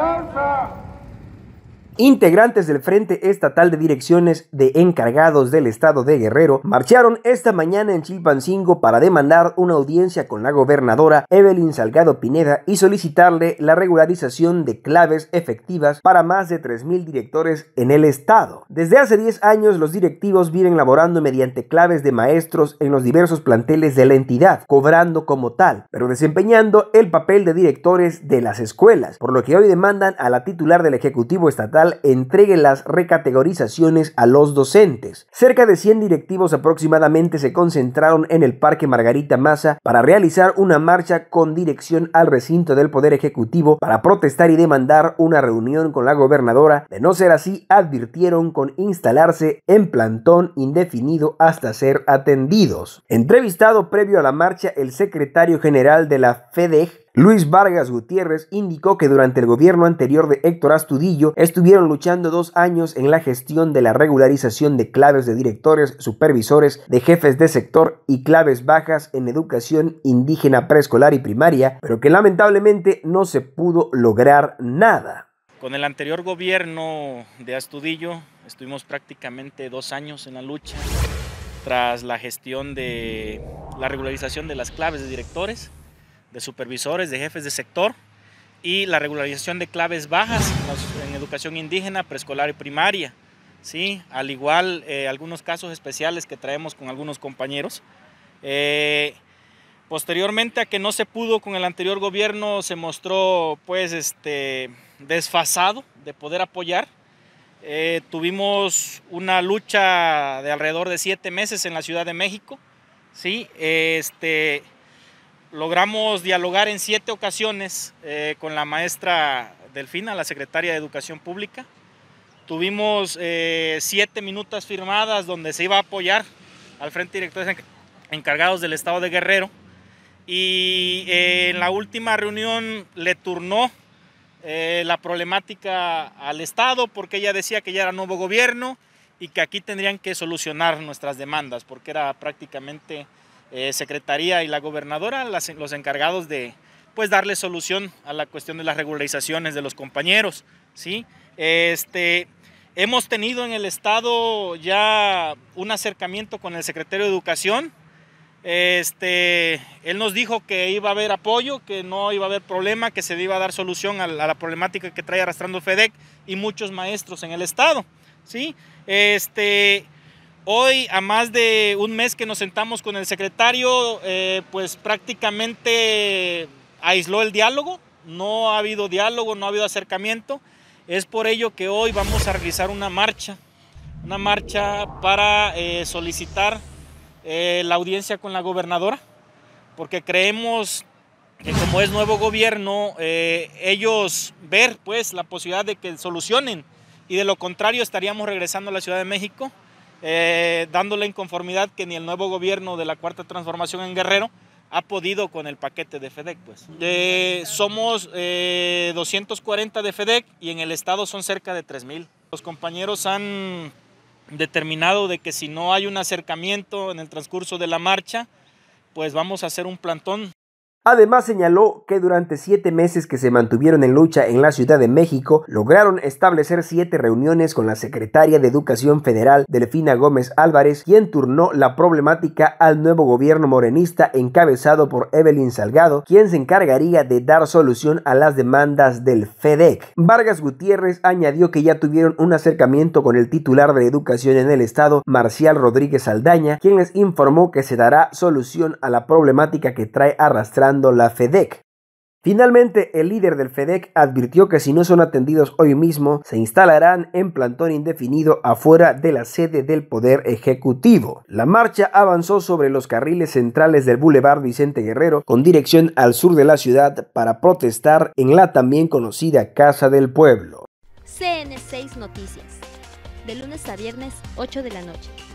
Rosa! Integrantes del Frente Estatal de Direcciones de Encargados del Estado de Guerrero marcharon esta mañana en Chilpancingo para demandar una audiencia con la gobernadora Evelyn Salgado Pineda y solicitarle la regularización de claves efectivas para más de 3.000 directores en el Estado. Desde hace 10 años los directivos vienen laborando mediante claves de maestros en los diversos planteles de la entidad, cobrando como tal, pero desempeñando el papel de directores de las escuelas, por lo que hoy demandan a la titular del Ejecutivo Estatal entregue las recategorizaciones a los docentes. Cerca de 100 directivos aproximadamente se concentraron en el Parque Margarita Massa para realizar una marcha con dirección al recinto del Poder Ejecutivo para protestar y demandar una reunión con la gobernadora. De no ser así, advirtieron con instalarse en plantón indefinido hasta ser atendidos. Entrevistado previo a la marcha, el secretario general de la FEDEG, Luis Vargas Gutiérrez indicó que durante el gobierno anterior de Héctor Astudillo estuvieron luchando dos años en la gestión de la regularización de claves de directores, supervisores, de jefes de sector y claves bajas en educación indígena preescolar y primaria, pero que lamentablemente no se pudo lograr nada. Con el anterior gobierno de Astudillo estuvimos prácticamente dos años en la lucha tras la gestión de la regularización de las claves de directores de supervisores, de jefes de sector y la regularización de claves bajas en, educación indígena, preescolar y primaria. ¿sí? Al igual, eh, algunos casos especiales que traemos con algunos compañeros. Eh, posteriormente a que no se pudo con el anterior gobierno, se mostró pues, este, desfasado de poder apoyar. Eh, tuvimos una lucha de alrededor de siete meses en la Ciudad de México. ¿sí? Este, Logramos dialogar en siete ocasiones eh, con la maestra Delfina, la secretaria de Educación Pública. Tuvimos eh, siete minutas firmadas donde se iba a apoyar al Frente de Directores Encargados del Estado de Guerrero. Y eh, en la última reunión le turnó la problemática al Estado porque ella decía que ya era nuevo gobierno y que aquí tendrían que solucionar nuestras demandas porque era prácticamente eh, secretaría y la gobernadora, los encargados de pues darle solución a la cuestión de las regularizaciones de los compañeros, ¿sí? Este, hemos tenido en el estado ya un acercamiento con el secretario de Educación. Este, él nos dijo que iba a haber apoyo, que no iba a haber problema, que se iba a dar solución a la, a la problemática que trae arrastrando FEDEC y muchos maestros en el estado, ¿sí? Este, Hoy, a más de un mes que nos sentamos con el secretario, eh, pues prácticamente aisló el diálogo, no ha habido diálogo, no ha habido acercamiento. Es por ello que hoy vamos a realizar una marcha, una marcha para eh, solicitar eh, la audiencia con la gobernadora, porque creemos que como es nuevo gobierno, ellos ver pues la posibilidad de que solucionen y de lo contrario estaríamos regresando a la Ciudad de México eh, dándole en inconformidad que ni el nuevo gobierno de la Cuarta Transformación en Guerrero ha podido con el paquete de FEDEC. Pues. Eh, somos 240 eh, de FEDEC y en el estado son cerca de 3.000. Los compañeros han determinado de que si no hay un acercamiento en el transcurso de la marcha, pues vamos a hacer un plantón Además señaló que durante siete meses que se mantuvieron en lucha en la Ciudad de México, lograron establecer siete reuniones con la secretaria de Educación Federal, Delfina Gómez Álvarez, quien turnó la problemática al nuevo gobierno morenista encabezado por Evelyn Salgado, quien se encargaría de dar solución a las demandas del FEDEC. Vargas Gutiérrez añadió que ya tuvieron un acercamiento con el titular de Educación en el Estado, Marcial Rodríguez Aldaña, quien les informó que se dará solución a la problemática que trae arrastrando la FEDEC. Finalmente, el líder del FEDEC advirtió que si no son atendidos hoy mismo, se instalarán en plantón indefinido afuera de la sede del Poder Ejecutivo. La marcha avanzó sobre los carriles centrales del Boulevard Vicente Guerrero con dirección al sur de la ciudad para protestar en la también conocida Casa del Pueblo. CN6 Noticias, de lunes a viernes 8 de la noche.